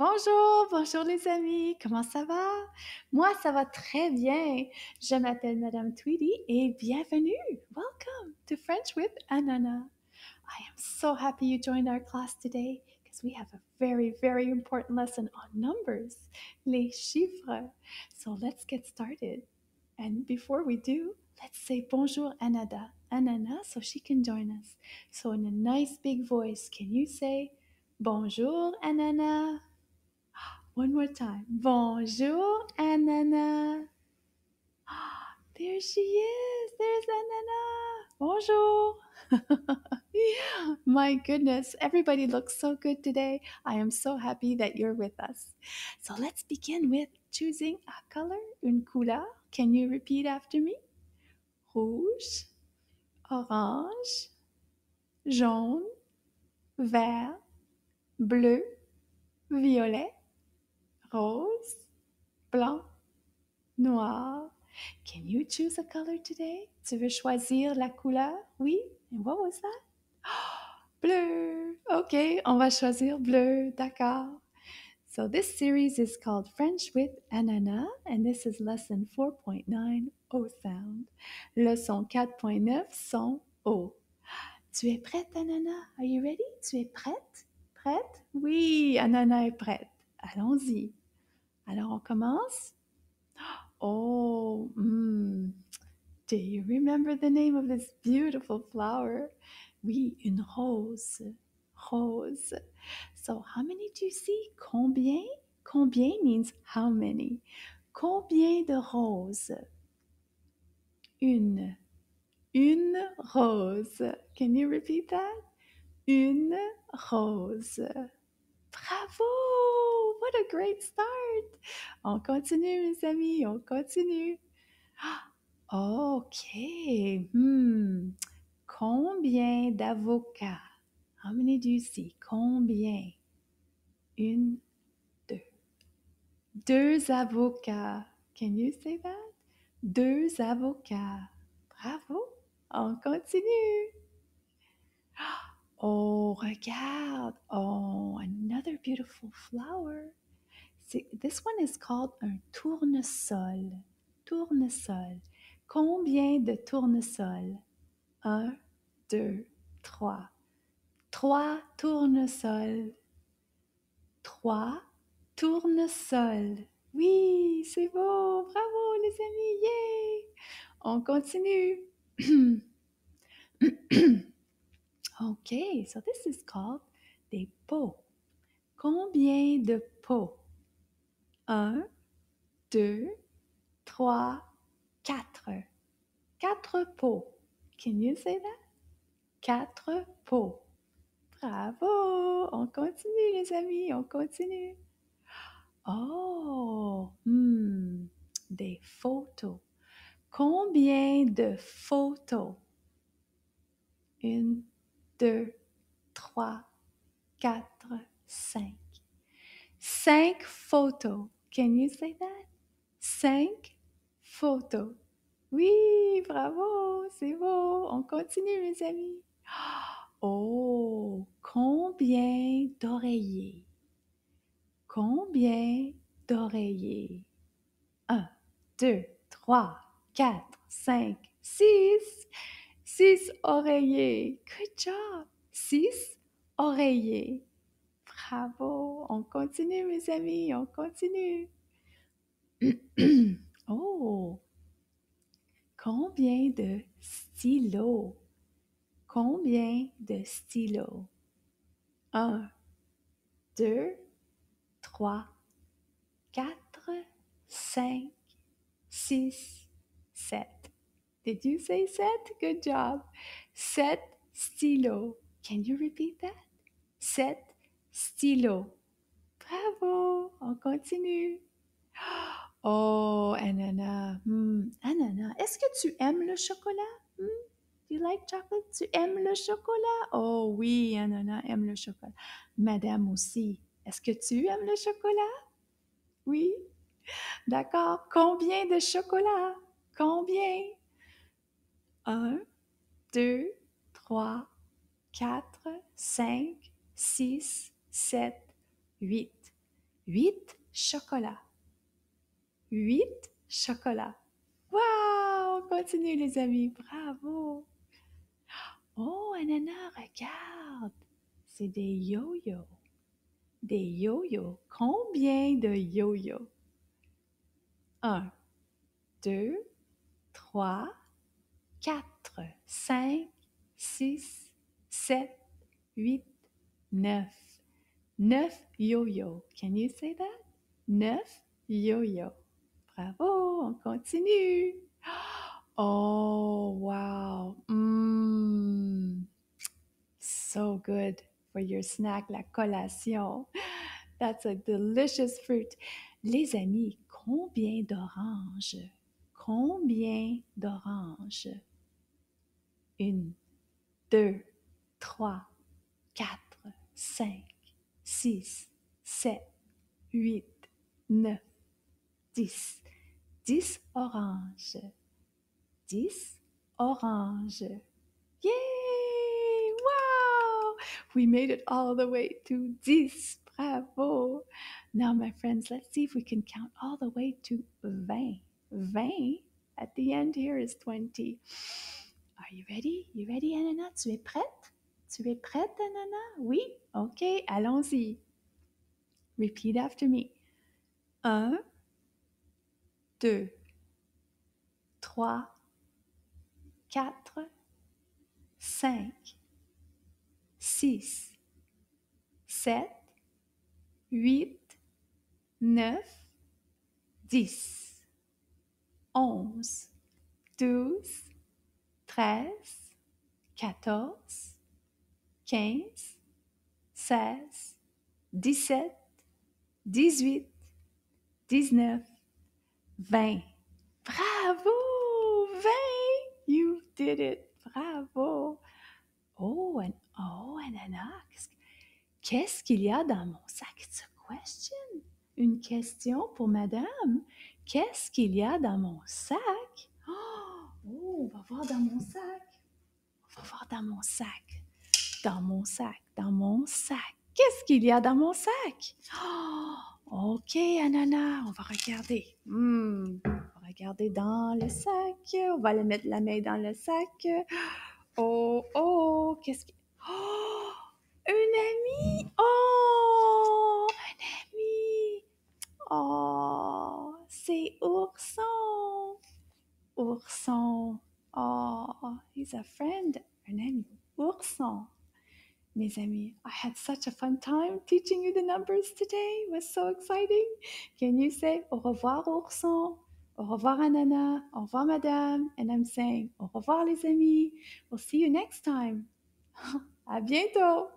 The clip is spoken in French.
Bonjour, bonjour les amis, comment ça va? Moi, ça va très bien. Je m'appelle Madame Tweedy et bienvenue. Welcome to French with Anana. I am so happy you joined our class today because we have a very, very important lesson on numbers, les chiffres. So let's get started. And before we do, let's say bonjour Anada, Anana, so she can join us. So in a nice big voice, can you say bonjour Anana? One more time. Bonjour. Anana. There she is. There's Anana. Bonjour. My goodness, everybody looks so good today. I am so happy that you're with us. So let's begin with choosing a color, une couleur. Can you repeat after me? Rouge, orange, jaune, vert, bleu, violet, rose, blanc, noir. Can you choose a color today? Tu veux choisir la couleur? Oui? And what was that? bleu. OK, on va choisir bleu. D'accord. So this series is called French with Anana, and this is lesson 4.9 O sound. Leçon 4.9 son O. Tu es prête, Anana? Are you ready? Tu es prête? Prête? Oui, Anana est prête. Allons-y. Alors, on commence. Oh, mm. do you remember the name of this beautiful flower? Oui, une rose. Rose. So, how many do you see? Combien? Combien means how many. Combien de roses? Une. Une rose. Can you repeat that? Une rose. Bravo! what a great start! On continue, mes amis, on continue. OK. Hmm. Combien d'avocats? How many do you see? Combien? Une, deux. Deux avocats. Can you say that? Deux avocats. Bravo. On continue. Oh, regarde. Oh, another beautiful flower. see This one is called un tournesol. Tournesol. Combien de tournesols? Un, deux, trois. Trois tournesols. Trois tournesols. Oui, c'est beau. Bravo, les amis. On continue. Okay, so this is called des pots. Combien de pots? Un, deux, trois, quatre. Quatre pots. Can you say that? Quatre pots. Bravo! On continue, les amis, on continue. Oh, hmm, des photos. Combien de photos? Une 2, 3, 4, 5. 5 photos. Can you say that? Cinq photos. Oui, bravo, c'est beau. On continue, mes amis. Oh, combien d'oreillers? Combien d'oreillers? 1, 2, 3, 4, 5, 6. 6 oreillers. Good 6 oreillers. Bravo, on continue mes amis, on continue. Oh. Combien de stylos Combien de stylos 1 2 3 4 5 6 7 Did you say set? Good job. Set stylo. Can you repeat that? Set stylo. Bravo. On continue. Oh, Anana. Hmm. Anana, est-ce que tu aimes le chocolat? Hmm? Do you like chocolate? Tu aimes le chocolat? Oh oui, Anana aime le chocolat. Madame aussi. Est-ce que tu aimes le chocolat? Oui. D'accord. Combien de chocolat? Combien? 1, 2, 3, 4, 5, 6, 7, 8. 8 chocolats. 8 chocolats. Waouh! On continue, les amis. Bravo! Oh, Anana, regarde! C'est des yo-yo. Des yo-yo. Combien de yo-yo? 1, 2, 3, 4, 5, 6, 7, 8, 9. 9 yo-yo. Can you say that? 9 yo-yo. Bravo, on continue. Oh, wow. Mm. So good for your snack, la collation. That's a delicious fruit. Les amis, combien d'oranges? Combien d'oranges? Une, deux, trois, quatre, cinq, six, sept, huit, neuf, dix. Dix oranges. Dix oranges. Yay! Wow! We made it all the way to 10. Bravo! Now, my friends, let's see if we can count all the way to 20. 20 at the end here is 20. ready? ready, Tu es prête? Tu es prête, Anana? Oui? OK, allons-y. Repeat after me. 1, 2, 3, 4, 5, 6, 7, 8, 9, 10, 11, 12, 13, 14, 15, 16, 17, 18, 19, 20. Bravo! 20! You did it! Bravo! Oh, and, oh, Anana, qu'est-ce qu'il y a dans mon sac? It's a question. Une question pour madame. Qu'est-ce qu'il y a dans mon sac? Oh, on va voir dans mon sac. On va voir dans mon sac. Dans mon sac, dans mon sac. Qu'est-ce qu'il y a dans mon sac? Oh, ok, Anana, on va regarder. Hmm, on va regarder dans le sac. On va le mettre la main dans le sac. Oh, oh, qu'est-ce qu'il Oh, un ami! Oh, une amie! Oh, c'est où? ourson. Oh, he's a friend, un ami. Ourson. Mes amis, I had such a fun time teaching you the numbers today. It was so exciting. Can you say au revoir, ourson? Au revoir, Anana. Au revoir, madame. And I'm saying au revoir, les amis. We'll see you next time. à bientôt!